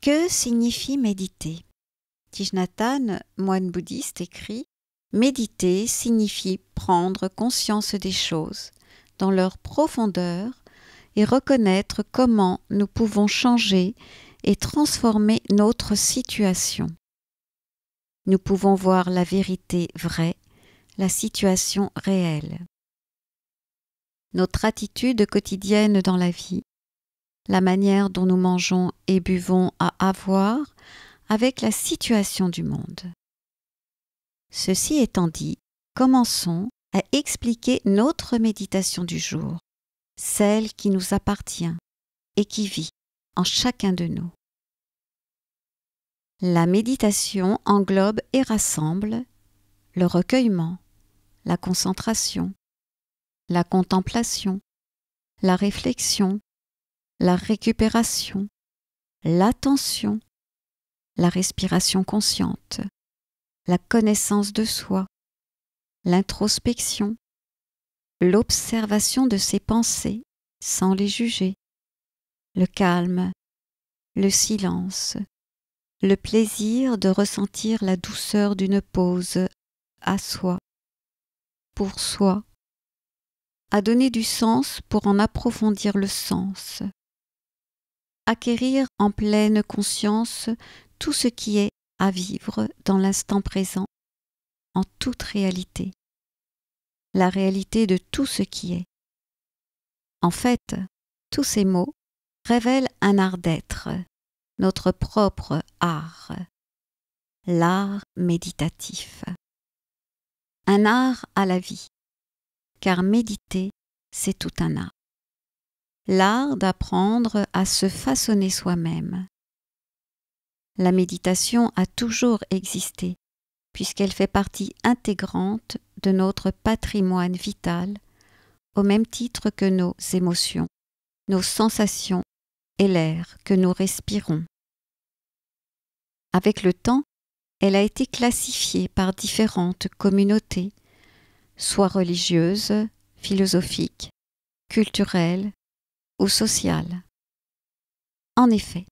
Que signifie méditer Tijnathan, moine bouddhiste, écrit Méditer signifie prendre conscience des choses, dans leur profondeur, et reconnaître comment nous pouvons changer et transformer notre situation. Nous pouvons voir la vérité vraie, la situation réelle. Notre attitude quotidienne dans la vie la manière dont nous mangeons et buvons à voir avec la situation du monde. Ceci étant dit, commençons à expliquer notre méditation du jour, celle qui nous appartient et qui vit en chacun de nous. La méditation englobe et rassemble le recueillement, la concentration, la contemplation, la réflexion, la récupération, l'attention, la respiration consciente, la connaissance de soi, l'introspection, l'observation de ses pensées sans les juger, le calme, le silence, le plaisir de ressentir la douceur d'une pause à soi, pour soi, à donner du sens pour en approfondir le sens, acquérir en pleine conscience tout ce qui est à vivre dans l'instant présent, en toute réalité, la réalité de tout ce qui est. En fait, tous ces mots révèlent un art d'être, notre propre art, l'art méditatif. Un art à la vie, car méditer, c'est tout un art l'art d'apprendre à se façonner soi-même. La méditation a toujours existé, puisqu'elle fait partie intégrante de notre patrimoine vital, au même titre que nos émotions, nos sensations et l'air que nous respirons. Avec le temps, elle a été classifiée par différentes communautés, soit religieuses, philosophiques, culturelles, ou En effet,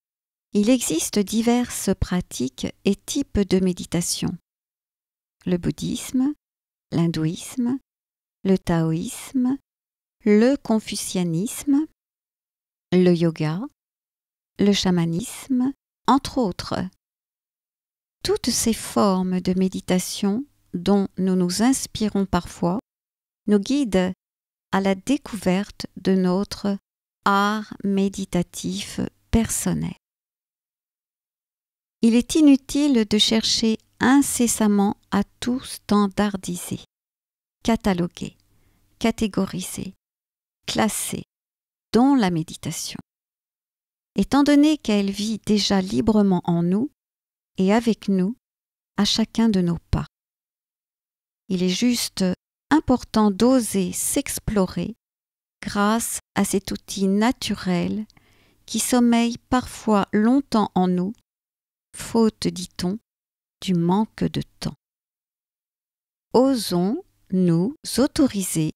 il existe diverses pratiques et types de méditation. Le bouddhisme, l'hindouisme, le taoïsme, le confucianisme, le yoga, le chamanisme, entre autres. Toutes ces formes de méditation dont nous nous inspirons parfois nous guident à la découverte de notre art méditatif personnel. Il est inutile de chercher incessamment à tout standardiser, cataloguer, catégoriser, classer, dont la méditation. Étant donné qu'elle vit déjà librement en nous et avec nous, à chacun de nos pas. Il est juste important d'oser s'explorer grâce à cet outil naturel qui sommeille parfois longtemps en nous, faute, dit-on, du manque de temps. Osons nous autoriser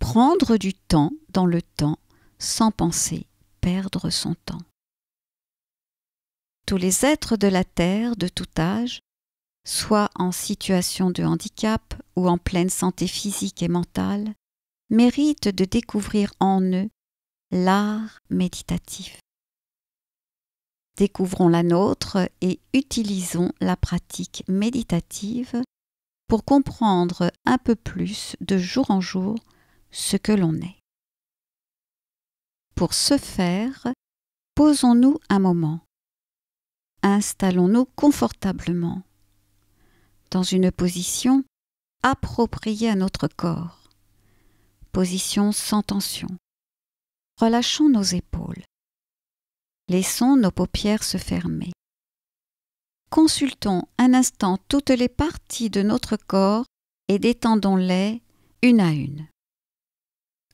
prendre du temps dans le temps sans penser perdre son temps. Tous les êtres de la Terre de tout âge, soit en situation de handicap ou en pleine santé physique et mentale, méritent de découvrir en eux l'art méditatif. Découvrons la nôtre et utilisons la pratique méditative pour comprendre un peu plus de jour en jour ce que l'on est. Pour ce faire, posons-nous un moment. Installons-nous confortablement dans une position appropriée à notre corps position sans tension. Relâchons nos épaules. Laissons nos paupières se fermer. Consultons un instant toutes les parties de notre corps et détendons-les une à une.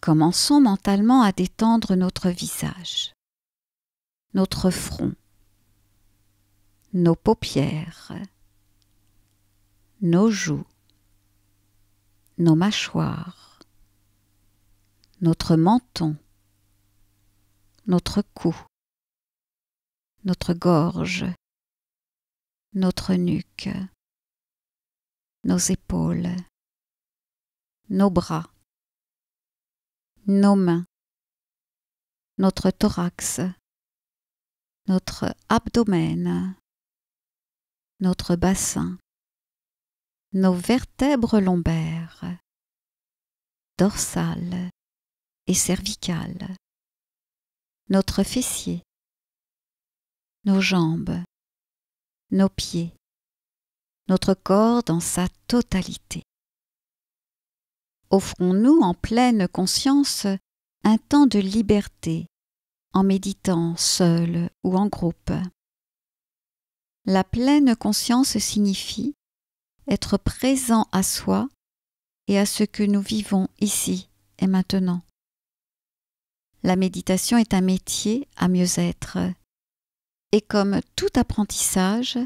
Commençons mentalement à détendre notre visage, notre front, nos paupières, nos joues, nos mâchoires, notre menton, notre cou, notre gorge, notre nuque, nos épaules, nos bras, nos mains, notre thorax, notre abdomen, notre bassin, nos vertèbres lombaires, dorsales, cervicales, cervicale, notre fessier, nos jambes, nos pieds, notre corps dans sa totalité. Offrons-nous en pleine conscience un temps de liberté en méditant seul ou en groupe. La pleine conscience signifie être présent à soi et à ce que nous vivons ici et maintenant. La méditation est un métier à mieux être. Et comme tout apprentissage,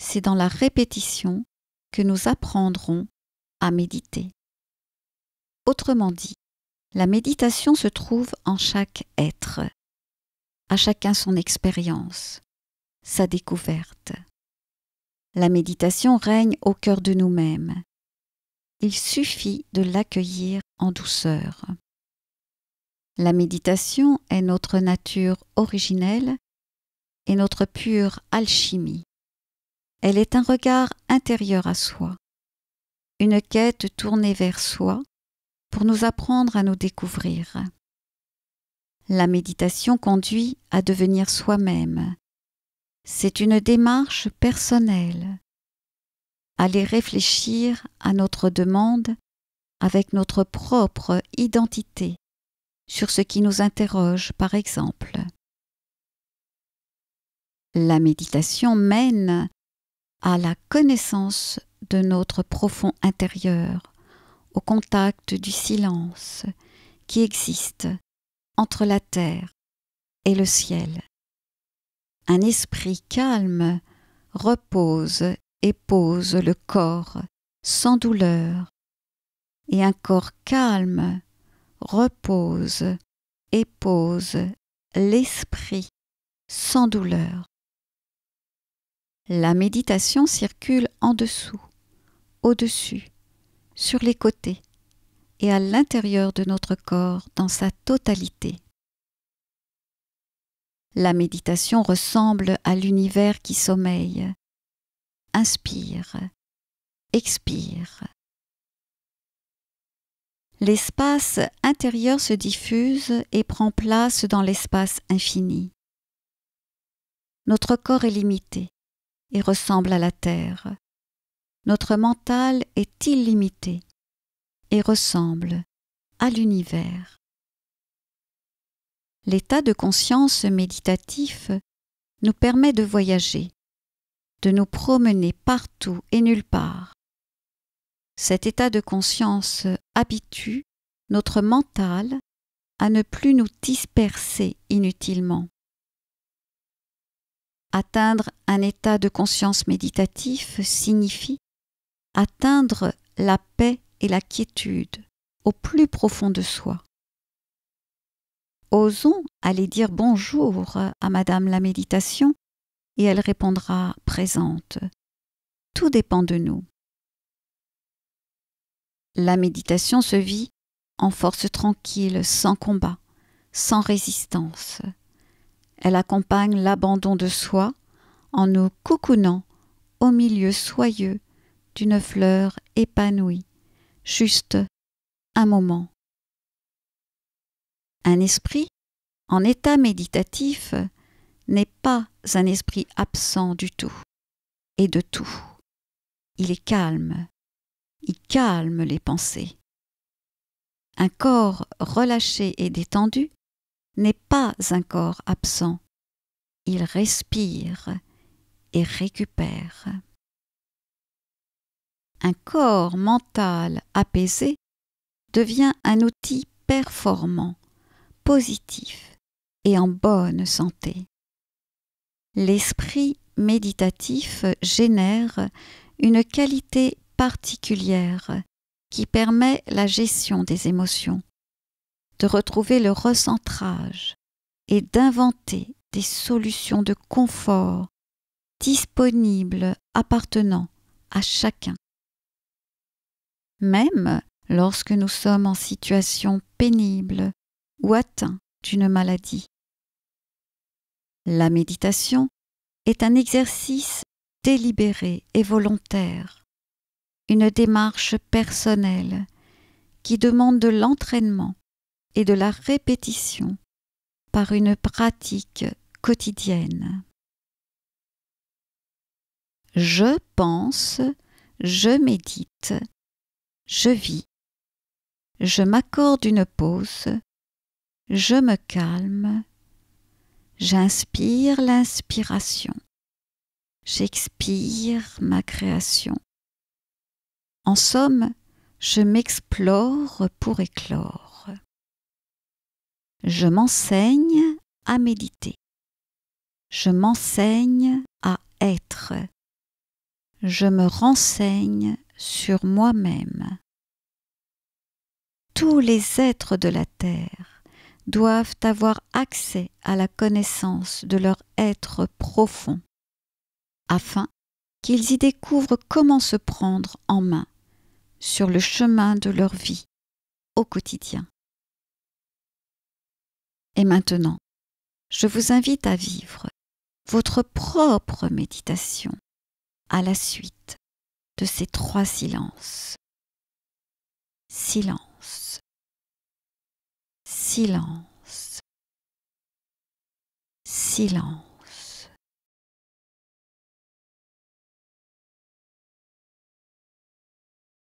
c'est dans la répétition que nous apprendrons à méditer. Autrement dit, la méditation se trouve en chaque être, à chacun son expérience, sa découverte. La méditation règne au cœur de nous-mêmes. Il suffit de l'accueillir en douceur. La méditation est notre nature originelle et notre pure alchimie. Elle est un regard intérieur à soi, une quête tournée vers soi pour nous apprendre à nous découvrir. La méditation conduit à devenir soi-même. C'est une démarche personnelle. Aller réfléchir à notre demande avec notre propre identité sur ce qui nous interroge, par exemple. La méditation mène à la connaissance de notre profond intérieur, au contact du silence qui existe entre la terre et le ciel. Un esprit calme repose et pose le corps sans douleur, et un corps calme repose et pose l'esprit sans douleur. La méditation circule en dessous, au-dessus, sur les côtés et à l'intérieur de notre corps dans sa totalité. La méditation ressemble à l'univers qui sommeille, inspire, expire, l'espace intérieur se diffuse et prend place dans l'espace infini. Notre corps est limité et ressemble à la Terre. Notre mental est illimité et ressemble à l'univers. L'état de conscience méditatif nous permet de voyager, de nous promener partout et nulle part. Cet état de conscience habitue notre mental à ne plus nous disperser inutilement. Atteindre un état de conscience méditatif signifie atteindre la paix et la quiétude au plus profond de soi. Osons aller dire bonjour à Madame la méditation et elle répondra présente. Tout dépend de nous. La méditation se vit en force tranquille, sans combat, sans résistance. Elle accompagne l'abandon de soi en nous coucounant au milieu soyeux d'une fleur épanouie, juste un moment. Un esprit en état méditatif n'est pas un esprit absent du tout et de tout. Il est calme, il calme les pensées. Un corps relâché et détendu n'est pas un corps absent. Il respire et récupère. Un corps mental apaisé devient un outil performant, positif et en bonne santé. L'esprit méditatif génère une qualité particulière qui permet la gestion des émotions, de retrouver le recentrage et d'inventer des solutions de confort disponibles appartenant à chacun. Même lorsque nous sommes en situation pénible ou atteints d'une maladie. La méditation est un exercice délibéré et volontaire une démarche personnelle qui demande de l'entraînement et de la répétition par une pratique quotidienne. Je pense, je médite, je vis, je m'accorde une pause, je me calme, j'inspire l'inspiration, j'expire ma création. En somme, je m'explore pour éclore. Je m'enseigne à méditer. Je m'enseigne à être. Je me renseigne sur moi-même. Tous les êtres de la Terre doivent avoir accès à la connaissance de leur être profond, afin qu'ils y découvrent comment se prendre en main sur le chemin de leur vie au quotidien. Et maintenant, je vous invite à vivre votre propre méditation à la suite de ces trois silences. Silence. Silence. Silence.